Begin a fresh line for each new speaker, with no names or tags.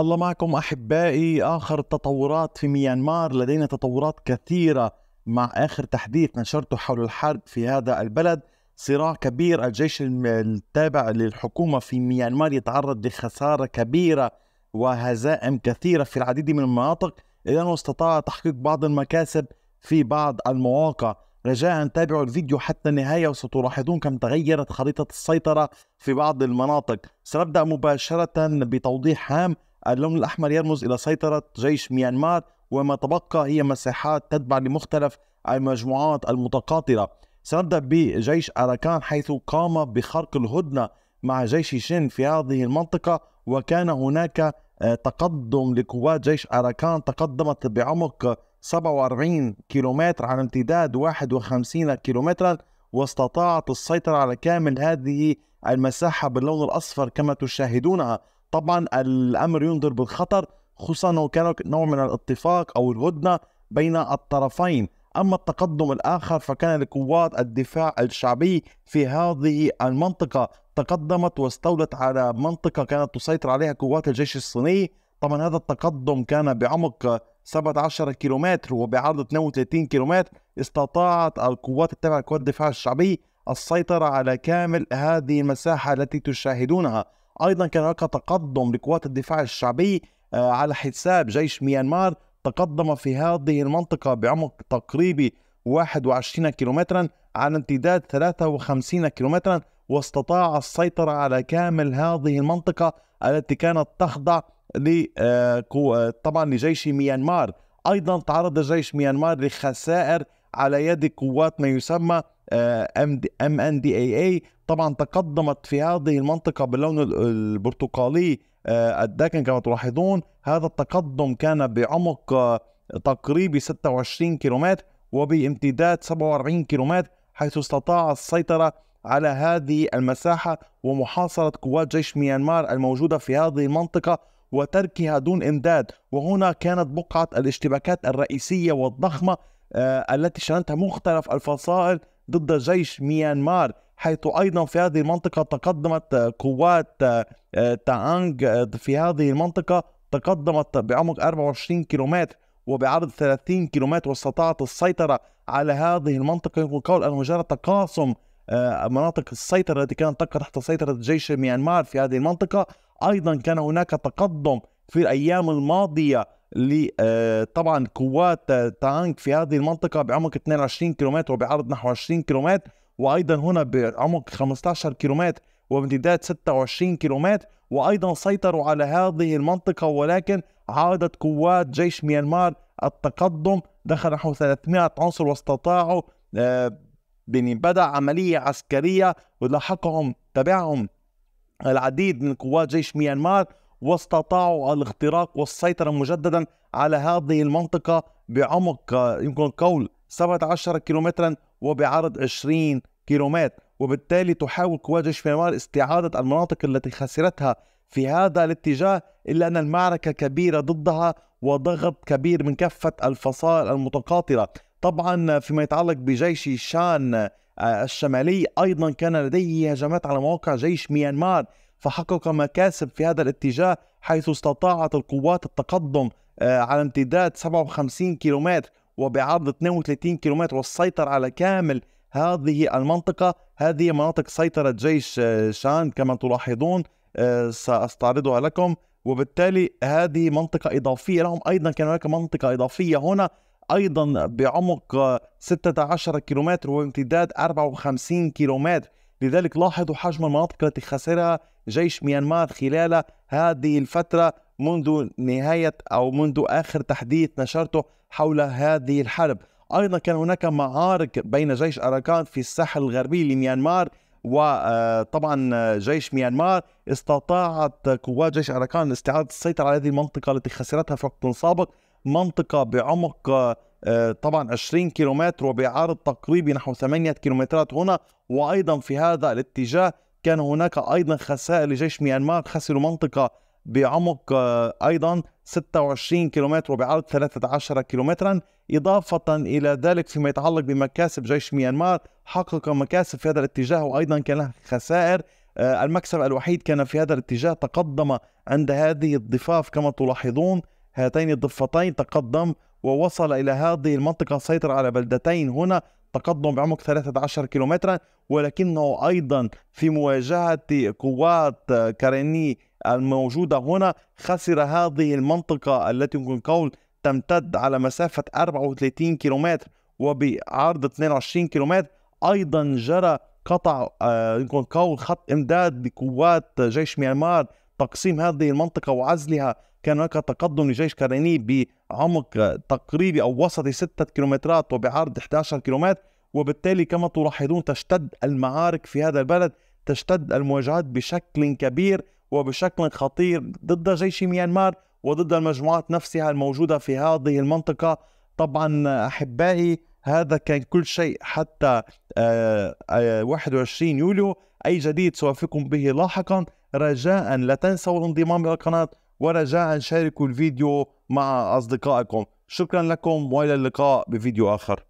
الله معكم احبائي اخر التطورات في ميانمار لدينا تطورات كثيره مع اخر تحديث نشرته حول الحرب في هذا البلد صراع كبير الجيش التابع للحكومه في ميانمار يتعرض لخساره كبيره وهزائم كثيره في العديد من المناطق الا انه استطاع تحقيق بعض المكاسب في بعض المواقع رجاء تابعوا الفيديو حتى النهاية وستلاحظون كم تغيرت خريطة السيطرة في بعض المناطق سنبدأ مباشرة بتوضيح هام اللون الأحمر يرمز إلى سيطرة جيش ميانمار وما تبقى هي مساحات تتبع لمختلف المجموعات المتقاطرة سنبدا بجيش أراكان حيث قام بخرق الهدنة مع جيش شن في هذه المنطقة وكان هناك آه، تقدم لقوات جيش أراكان تقدمت بعمق 47 كيلومتر على امتداد 51 كيلومترا واستطاعت السيطرة على كامل هذه المساحة باللون الأصفر كما تشاهدونها طبعا الامر ينذر بالخطر خصوصا لو كان نوع من الاتفاق او الهدنه بين الطرفين اما التقدم الاخر فكان لقوات الدفاع الشعبي في هذه المنطقه تقدمت واستولت على منطقه كانت تسيطر عليها قوات الجيش الصيني طبعا هذا التقدم كان بعمق 17 كيلومتر وبعرض 32 كيلومتر استطاعت القوات التابعة لقوات الدفاع الشعبي السيطرة على كامل هذه المساحة التي تشاهدونها أيضا كان هناك تقدم لقوات الدفاع الشعبي آه، على حساب جيش ميانمار تقدم في هذه المنطقة بعمق تقريبي 21 كيلومترا على امتداد 53 كيلومترا واستطاع السيطرة على كامل هذه المنطقة التي كانت تخضع آه، طبعا لجيش ميانمار أيضا تعرض جيش ميانمار لخسائر على يد قوات ما يسمى ام ان دي اي اي طبعا تقدمت في هذه المنطقه باللون البرتقالي آه، الداكن كما تلاحظون هذا التقدم كان بعمق آه، تقريبي 26 كيلومتر وبامتداد 47 كيلومتر حيث استطاع السيطرة على هذه المساحة ومحاصرة قوات جيش ميانمار الموجودة في هذه المنطقة وتركها دون إمداد وهنا كانت بقعة الاشتباكات الرئيسية والضخمة آه، التي شنتها مختلف الفصائل ضد جيش ميانمار حيث أيضا في هذه المنطقة تقدمت آه، قوات آه، تانغ في هذه المنطقة تقدمت بعمق 24 كيلومتر وبعرض 30 كيلومتر واستطاعت السيطرة على هذه المنطقة يمكن القول أنه مجرد تقاسم مناطق السيطرة التي كانت تقع تحت سيطرة جيش ميانمار في هذه المنطقة أيضا كان هناك تقدم في الأيام الماضية اللي آه، طبعا قوات تانك في هذه المنطقة بعمق 22 كيلومتر وبعرض نحو 20 كيلومتر وأيضا هنا بعمق 15 كيلومتر وامتداد 26 كيلومتر وأيضا سيطروا على هذه المنطقة ولكن عادت قوات جيش ميانمار التقدم دخل نحو 300 عنصر واستطاعوا يعني آه، بدأ عملية عسكرية ولاحقهم تبعهم العديد من قوات جيش ميانمار واستطاعوا الاختراق والسيطرة مجددا على هذه المنطقة بعمق يمكن القول 17 كيلومترا وبعرض 20 كيلومتر وبالتالي تحاول قوات جيش ميانمار استعادة المناطق التي خسرتها في هذا الاتجاه إلا أن المعركة كبيرة ضدها وضغط كبير من كافة الفصائل المتقاطرة طبعا فيما يتعلق بجيش شان آه، الشمالي أيضا كان لديه هجمات على مواقع جيش ميانمار فحقق مكاسب في هذا الاتجاه حيث استطاعت القوات التقدم آه، على امتداد 57 كيلومتر وبعرض 32 كيلومتر والسيطرة على كامل هذه المنطقة هذه مناطق سيطرة جيش آه، شان كما تلاحظون آه، سأستعرضها لكم وبالتالي هذه منطقة إضافية لهم أيضا كان هناك منطقة إضافية هنا أيضا بعمق 16 كيلومتر وامتداد 54 كيلومتر لذلك لاحظوا حجم المناطق التي خسرها جيش ميانمار خلال هذه الفترة منذ نهاية أو منذ آخر تحديث نشرته حول هذه الحرب أيضا كان هناك معارك بين جيش أراكان في الساحل الغربي لميانمار وطبعا آه، جيش ميانمار استطاعت قوات جيش أراكان استعادة السيطرة على هذه المنطقة التي خسرتها في وقت سابق منطقة بعمق آه، آه، طبعا 20 كيلومتر وبعرض تقريبي نحو 8 كيلومترات هنا وأيضا في هذا الاتجاه كان هناك أيضا خسائر لجيش ميانمار خسروا منطقة بعمق آه، أيضا 26 كيلومتر وبعرض 13 كيلومترا إضافة إلى ذلك فيما يتعلق بمكاسب جيش ميانمار حقق مكاسب في هذا الاتجاه وأيضا كان له خسائر آه، المكسب الوحيد كان في هذا الاتجاه تقدم عند هذه الضفاف كما تلاحظون هاتين الضفتين تقدم ووصل إلى هذه المنطقة سيطر على بلدتين هنا تقدم بعمق 13 كيلومترا ولكنه أيضا في مواجهة قوات كاريني الموجودة هنا خسر هذه المنطقة التي يمكن القول تمتد على مسافة 34 كيلومتر وبعرض 22 كيلومتر أيضا جرى قطع آه، يمكن قول خط إمداد لقوات جيش ميانمار تقسيم هذه المنطقة وعزلها كان هناك تقدم لجيش كاريني بعمق تقريبي أو وسط 6 كيلومترات وبعرض 11 كيلومتر وبالتالي كما تلاحظون تشتد المعارك في هذا البلد تشتد المواجهات بشكل كبير وبشكل خطير ضد جيش ميانمار وضد المجموعات نفسها الموجودة في هذه المنطقة طبعا أحبائي هذا كان كل شيء حتى 21 آه، آه، يوليو أي جديد سوافقكم به لاحقا رجاء لا تنسوا الانضمام إلى القناة ورجاء شاركوا الفيديو مع أصدقائكم شكرا لكم وإلى اللقاء بفيديو آخر